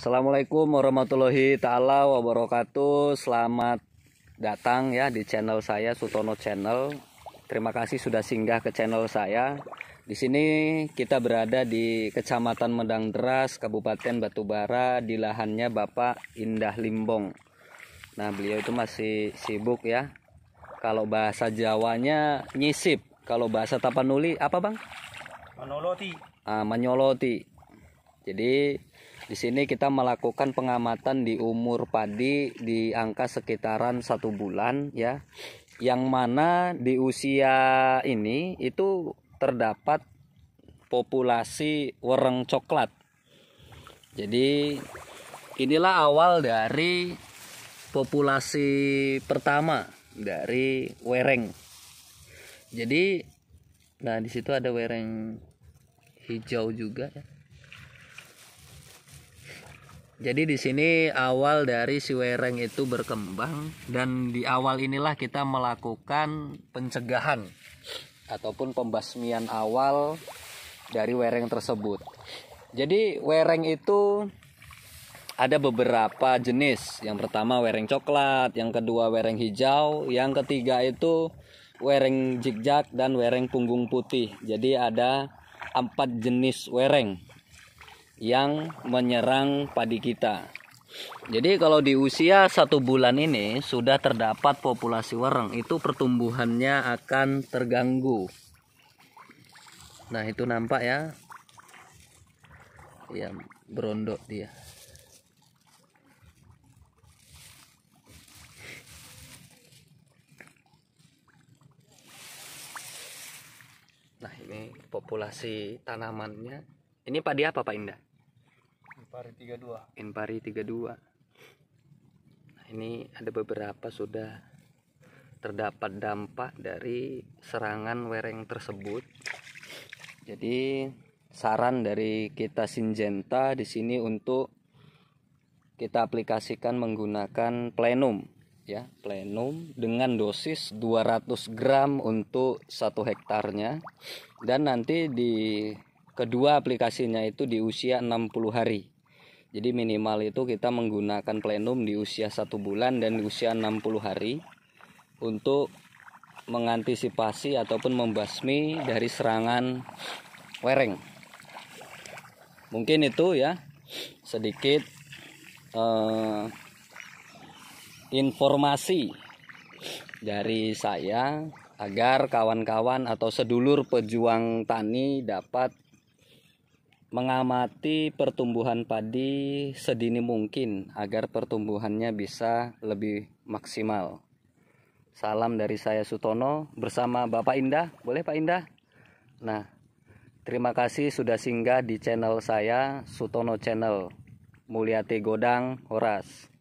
Assalamualaikum warahmatullahi taala wabarakatuh. Selamat datang ya di channel saya Sutono Channel. Terima kasih sudah singgah ke channel saya. Di sini kita berada di Kecamatan Medang Deras, Kabupaten Batubara, di lahannya Bapak Indah Limbong. Nah, beliau itu masih sibuk ya. Kalau bahasa Jawanya nyisip, kalau bahasa Tapanuli apa, Bang? Manoloti. Ah, menyoloti. Jadi di sini kita melakukan pengamatan di umur padi di angka sekitaran satu bulan ya. Yang mana di usia ini itu terdapat populasi wereng coklat. Jadi inilah awal dari populasi pertama dari wereng. Jadi nah di situ ada wereng hijau juga ya. Jadi di sini awal dari si wereng itu berkembang dan di awal inilah kita melakukan pencegahan ataupun pembasmian awal dari wereng tersebut. Jadi wereng itu ada beberapa jenis. Yang pertama wereng coklat, yang kedua wereng hijau, yang ketiga itu wereng jigjak dan wereng punggung putih. Jadi ada empat jenis wereng yang menyerang padi kita. Jadi kalau di usia satu bulan ini sudah terdapat populasi wereng itu pertumbuhannya akan terganggu. Nah itu nampak ya, ya berondok dia. Nah ini populasi tanamannya. Ini padi apa Pak Indah? Inpari 32. Inpari 32. Nah, ini ada beberapa sudah terdapat dampak dari serangan wereng tersebut. Jadi saran dari kita Sinjenta di sini untuk kita aplikasikan menggunakan plenum ya, plenum dengan dosis 200 gram untuk satu hektarnya dan nanti di kedua aplikasinya itu di usia 60 hari. Jadi minimal itu kita menggunakan plenum di usia satu bulan dan di usia 60 hari untuk mengantisipasi ataupun membasmi dari serangan wereng. Mungkin itu ya sedikit eh, informasi dari saya agar kawan-kawan atau sedulur pejuang tani dapat mengamati pertumbuhan padi sedini mungkin agar pertumbuhannya bisa lebih maksimal. Salam dari saya Sutono bersama Bapak Indah. Boleh Pak Indah? Nah, terima kasih sudah singgah di channel saya Sutono Channel. Mulyati Godang Horas.